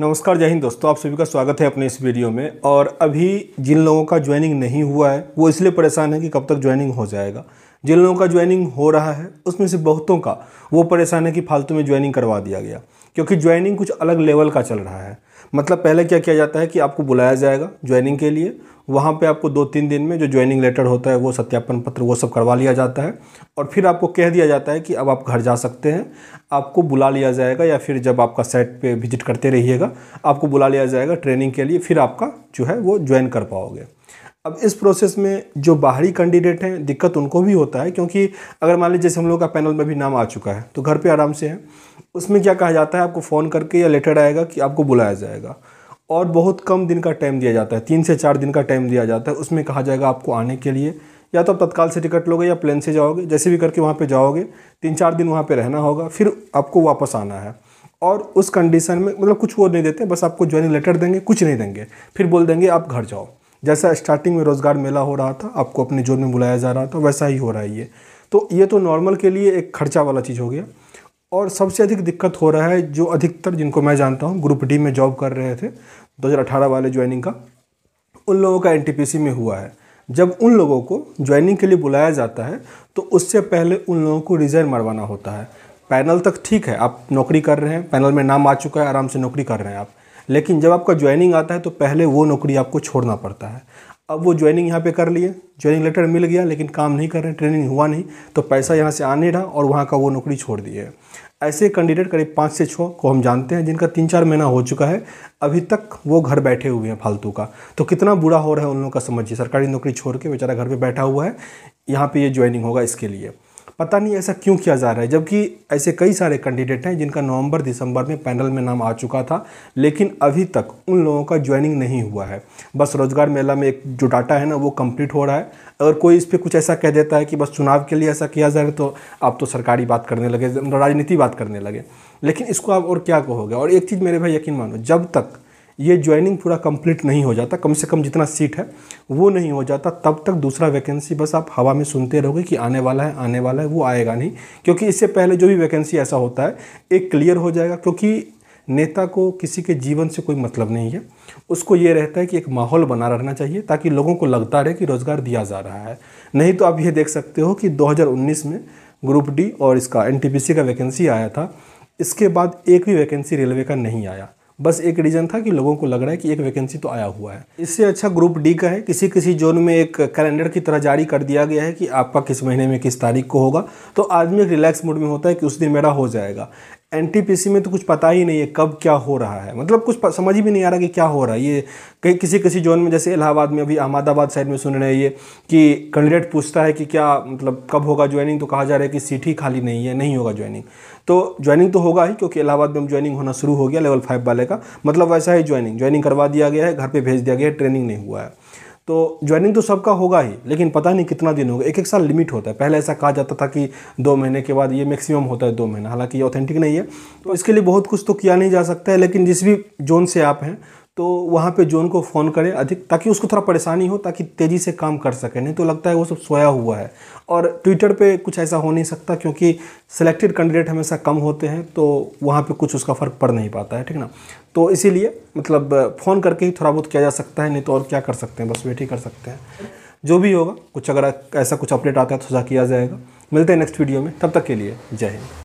नमस्कार जय हिंद दोस्तों आप सभी का स्वागत है अपने इस वीडियो में और अभी जिन लोगों का ज्वाइनिंग नहीं हुआ है वो इसलिए परेशान है कि कब तक ज्वाइनिंग हो जाएगा जिन लोगों का ज्वाइनिंग हो रहा है उसमें से बहुतों का वो परेशान है कि फालतू में ज्वाइनिंग करवा दिया गया क्योंकि ज्वाइनिंग कुछ अलग लेवल का चल रहा है मतलब पहले क्या किया जाता है कि आपको बुलाया जाएगा ज्वाइनिंग के लिए वहाँ पे आपको दो तीन दिन में जो ज्वाइनिंग लेटर होता है वो सत्यापन पत्र वो सब करवा लिया जाता है और फिर आपको कह दिया जाता है कि अब आप घर जा सकते हैं आपको बुला लिया जाएगा या फिर जब आपका सेट पे विजिट करते रहिएगा आपको बुला लिया जाएगा ट्रेनिंग के लिए फिर आपका जो है वो ज्वाइन कर पाओगे अब इस प्रोसेस में जो बाहरी कैंडिडेट हैं दिक्कत उनको भी होता है क्योंकि अगर मान लीजिए जैसे हम लोग का पैनल में भी नाम आ चुका है तो घर पर आराम से हैं उसमें क्या कहा जाता है आपको फ़ोन करके या लेटर आएगा कि आपको बुलाया जाएगा और बहुत कम दिन का टाइम दिया जाता है तीन से चार दिन का टाइम दिया जाता है उसमें कहा जाएगा आपको आने के लिए या तो आप तत्काल से टिकट लोगे या प्लेन से जाओगे जैसे भी करके वहाँ पर जाओगे तीन चार दिन वहाँ पर रहना होगा फिर आपको वापस आना है और उस कंडीशन में मतलब कुछ वो नहीं देते बस आपको ज्वाइनिंग लेटर देंगे कुछ नहीं देंगे फिर बोल देंगे आप घर जाओ जैसा स्टार्टिंग में रोज़गार मेला हो रहा था आपको अपने जोन में बुलाया जा रहा था वैसा ही हो रहा है ये तो ये तो नॉर्मल के लिए एक खर्चा वाला चीज़ हो गया और सबसे अधिक दिक्कत हो रहा है जो अधिकतर जिनको मैं जानता हूँ ग्रुप डी में जॉब कर रहे थे 2018 वाले ज्वाइनिंग का उन लोगों का एन में हुआ है जब उन लोगों को ज्वाइनिंग के लिए बुलाया जाता है तो उससे पहले उन लोगों को रिज़ाइन मरवाना होता है पैनल तक ठीक है आप नौकरी कर रहे हैं पैनल में नाम आ चुका है आराम से नौकरी कर रहे हैं आप लेकिन जब आपका ज्वाइनिंग आता है तो पहले वो नौकरी आपको छोड़ना पड़ता है अब वो ज्वाइनिंग यहाँ पे कर लिए ज्वाइनिंग लेटर मिल गया लेकिन काम नहीं कर रहे ट्रेनिंग हुआ नहीं तो पैसा यहाँ से आने रहा और वहाँ का वो नौकरी छोड़ दिए ऐसे कैंडिडेट करीब पाँच से छः को हम जानते हैं जिनका तीन चार महीना हो चुका है अभी तक वो घर बैठे हुए हैं फालतू का तो कितना बुरा हो रहा है उन लोगों का समझिए सरकारी नौकरी छोड़ के बेचारा घर पर बैठा हुआ है यहाँ पर ये ज्वाइनिंग होगा इसके लिए पता नहीं ऐसा क्यों किया जा रहा है जबकि ऐसे कई सारे कैंडिडेट हैं जिनका नवंबर दिसंबर में पैनल में नाम आ चुका था लेकिन अभी तक उन लोगों का ज्वाइनिंग नहीं हुआ है बस रोजगार मेला में एक जो डाटा है ना वो कंप्लीट हो रहा है अगर कोई इस पर कुछ ऐसा कह देता है कि बस चुनाव के लिए ऐसा किया जा रहा है तो आप तो सरकारी बात करने लगे राजनीति बात करने लगे लेकिन इसको आप और क्या कहोगे और एक चीज़ मेरे भाई यकीन मानो जब तक ये ज्वाइनिंग पूरा कंप्लीट नहीं हो जाता कम से कम जितना सीट है वो नहीं हो जाता तब तक दूसरा वैकेंसी बस आप हवा में सुनते रहोगे कि आने वाला है आने वाला है वो आएगा नहीं क्योंकि इससे पहले जो भी वैकेंसी ऐसा होता है एक क्लियर हो जाएगा क्योंकि नेता को किसी के जीवन से कोई मतलब नहीं है उसको ये रहता है कि एक माहौल बना रहना चाहिए ताकि लोगों को लगता रहे कि रोज़गार दिया जा रहा है नहीं तो आप ये देख सकते हो कि 2019 में ग्रुप डी और इसका एन का वैकेंसी आया था इसके बाद एक भी वैकेंसी रेलवे का नहीं आया बस एक रीज़न था कि लोगों को लग रहा है कि एक वैकेंसी तो आया हुआ है इससे अच्छा ग्रुप डी का है किसी किसी जोन में एक कैलेंडर की तरह जारी कर दिया गया है कि आपका किस महीने में किस तारीख को होगा तो आदमी एक रिलैक्स मूड में होता है कि उस दिन मेरा हो जाएगा एनटीपीसी में तो कुछ पता ही नहीं है कब क्या हो रहा है मतलब कुछ समझ ही भी नहीं आ रहा कि क्या हो रहा है ये कहीं किसी किसी जोन में जैसे इलाहाबाद में अभी अहमदाबाद साइड में सुन रहे हैं ये कि कैंडिडेट पूछता है कि क्या मतलब कब होगा ज्वाइनिंग तो कहा जा रहा है कि सीट ही खाली नहीं है नहीं होगा ज्वाइनिंग तो ज्वाइनिंग तो होगा ही क्योंकि इलाहाबाद में ज्वाइनिंग होना शुरू हो गया लेवल फाइव वाले का मतलब वैसा ही ज्वाइनिंग ज्वाइनिंग करवा दिया गया है घर पर भेज दिया गया है ट्रेनिंग नहीं हुआ है तो ज्वाइनिंग तो सबका होगा ही लेकिन पता नहीं कितना दिन होगा एक एक साल लिमिट होता है पहले ऐसा कहा जाता था कि दो महीने के बाद ये मैक्सिमम होता है दो महीना हालांकि ये ऑथेंटिक नहीं है तो इसके लिए बहुत कुछ तो किया नहीं जा सकता है लेकिन जिस भी जोन से आप हैं तो वहाँ पे जोन को फ़ोन करें अधिक ताकि उसको थोड़ा परेशानी हो ताकि तेज़ी से काम कर सके नहीं तो लगता है वो सब सोया हुआ है और ट्विटर पे कुछ ऐसा हो नहीं सकता क्योंकि सिलेक्टेड कैंडिडेट हमेशा कम होते हैं तो वहाँ पे कुछ उसका फ़र्क पड़ नहीं पाता है ठीक ना तो इसीलिए मतलब फ़ोन करके ही थोड़ा बहुत किया जा सकता है नहीं तो और क्या कर सकते हैं बस वेट ही कर सकते हैं जो भी होगा कुछ अगर ऐसा कुछ अपडेट आता है तो सजा किया जाएगा मिलते हैं नेक्स्ट वीडियो में तब तक के लिए जय हिंद